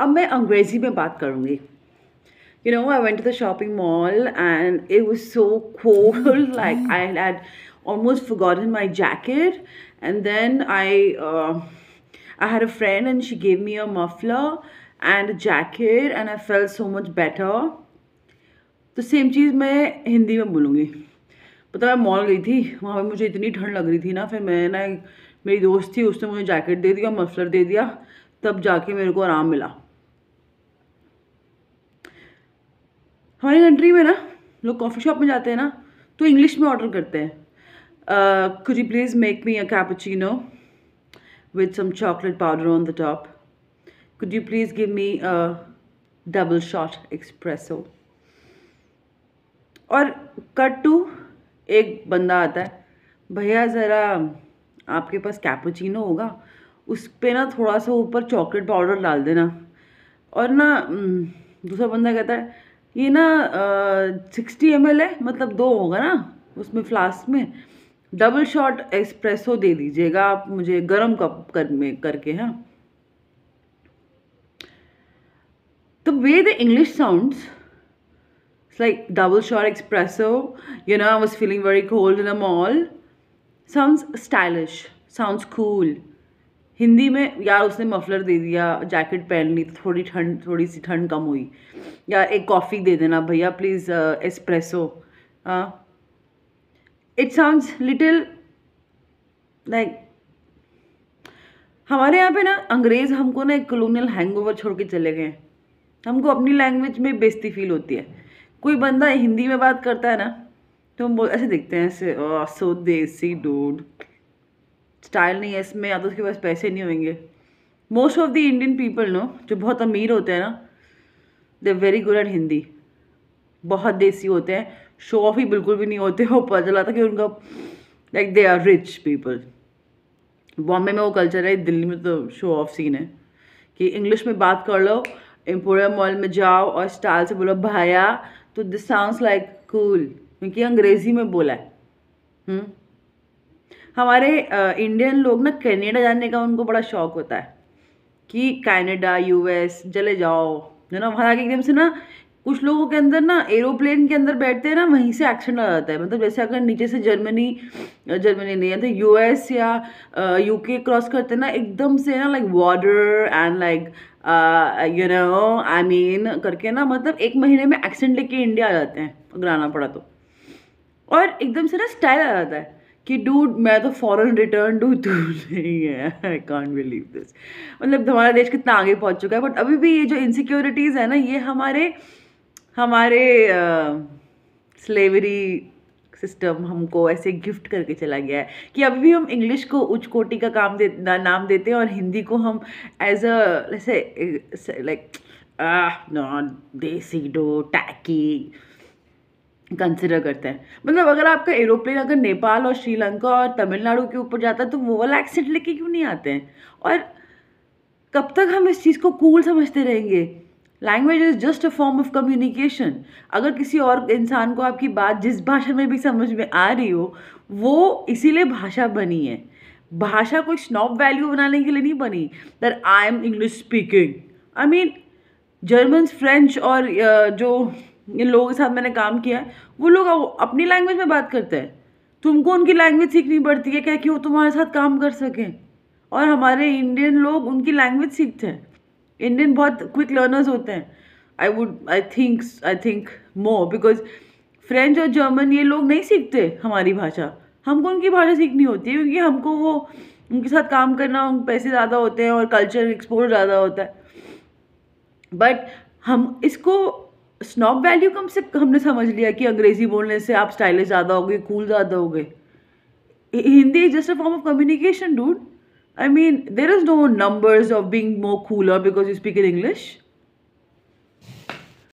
अब मैं अंग्रेजी में बात करूँगी you know I went to the shopping mall and it was so cold like I had almost forgot in my jacket and then I I had a friend and she gave me a muffler and jacket and I fell so much better तो same चीज़ मैं हिंदी में बोलूँगी पता मतलब मैं mall गई थी वहाँ पर मुझे इतनी ठंड लग रही थी ना फिर मैं मैंने मेरी दोस्त थी उसने मुझे जैकेट दे दिया मफलर दे दिया तब जाके मेरे को आराम मिला हमारी कंट्री में ना लोग कॉफ़ी शॉप में जाते हैं ना तो इंग्लिश में ऑर्डर करते हैं कुछ you please make me a cappuccino with some chocolate powder on the top could you please give me a double shot espresso और कट टू एक बंदा आता है भैया ज़रा आपके पास कैपोचिनो होगा उस पर ना थोड़ा सा ऊपर चॉकलेट पाउडर डाल देना और ना हम्म, दूसरा बंदा कहता है ये ना सिक्सटी एम है मतलब दो होगा ना उसमें फ्लास्क में डबल शॉट एक्सप्रेसो दे दीजिएगा आप मुझे गर्म कप कर में करके हैं तो way the English sounds like double shot espresso you know I was feeling very cold in a mall sounds stylish sounds cool Hindi में यार उसने मफलर दे दिया जैकेट पहन ली थोड़ी ठंड थोड़ी सी ठंड कम हुई यार एक कॉफ़ी दे देना भैया please espresso it sounds little like हमारे यहाँ पे ना अंग्रेज़ हमको ना एक कलोनियल हैंगओवर छोड़ के चले गए हमको अपनी लैंग्वेज में बेस्ती फील होती है कोई बंदा हिंदी में बात करता है ना तो हम बोल ऐसे अच्छा देखते हैं ऐसे सो देसी डोड स्टाइल नहीं है इसमें या तो उसके पास पैसे नहीं होंगे most of the Indian people no जो बहुत अमीर होते हैं ना they very good at Hindi बहुत देसी होते हैं शो ऑफ ही बिल्कुल भी नहीं होते हो पता चला था कि उनका like they are rich people Bombay में वो कल्चर है दिल्ली में तो शो ऑफ सीन है कि इंग्लिश में बात कर लो एम्पोरियम मॉल में जाओ और स्टाइल से बोलो भाया तो दिस साउंड्स लाइक कूल क्योंकि अंग्रेज़ी में बोला है हुँ? हम्म? हमारे इंडियन लोग ना कनाडा जाने का उनको बड़ा शौक होता है कि कनाडा यूएस चले जाओ है ना वहाँ जाके एकदम से ना कुछ लोगों के अंदर ना एरोप्लेन के अंदर बैठते हैं ना वहीं से एक्शन आ जाता है मतलब जैसे अगर नीचे से जर्मनी जर्मनी नहीं तो यूएस या यूके क्रॉस करते ना एकदम से ना like water and like you know I mean करके ना मतलब एक महीने में एक्सेंट लेके इंडिया आ जाते हैं अगर आना पड़ा तो और एकदम से ना स्टाइल आ जाता है कि डूड मैं तो फॉरन रिटर्न डू तू नहीं है आई कॉन्ट बिलीव दिस मतलब हमारा देश कितना आगे पहुंच चुका है बट अभी भी ये जो इनसिक्योरिटीज़ है ना ये हमारे हमारे स्लेवरी सिस्टम हमको ऐसे गिफ्ट करके चला गया है कि अभी भी हम इंग्लिश को उच्च कोटि का काम दे ना, नाम देते हैं और हिंदी को हम as a like not desi do tacky consider करते हैं मतलब अगर आपका एरोप्लेन अगर नेपाल और श्रीलंका और तमिलनाडु के ऊपर जाता है तो वो वाला एक्सीडेंट लेके क्यों नहीं आते हैं और कब तक हम इस चीज़ को कूल समझते रहेंगे language is just a form of communication अगर किसी और इंसान को आपकी बात जिस भाषा में भी समझ में आ रही हो वो इसीलिए भाषा बनी है भाषा कोई स्नॉप वैल्यू बनाने के लिए नहीं बनी that I am English speaking I mean German French और uh, जो इन लोगों के साथ मैंने काम किया है वो लोग अपनी लैंग्वेज में बात करते हैं तुमको उनकी लैंग्वेज सीखनी पड़ती है क्या कि वो तुम्हारे साथ काम कर सकें और हमारे इंडियन लोग उनकी लैंग्वेज सीखते हैं इंडियन बहुत क्विक लर्नर्स होते हैं I would I think I think more because French और जर्मन ये लोग नहीं सीखते हमारी भाषा हमको उनकी भाषा सीखनी होती है क्योंकि हमको वो उनके साथ काम करना उन पैसे ज़्यादा होते हैं और कल्चर एक्सपोर्ट ज़्यादा होता है बट हम इसको स्नॉप वैल्यू कम से हमने समझ लिया कि अंग्रेजी बोलने से आप स्टाइलिश ज़्यादा हो गए कूल ज़्यादा हो गए Hindi is just a form of communication dude I mean there is no numbers of being more cooler because you speak in English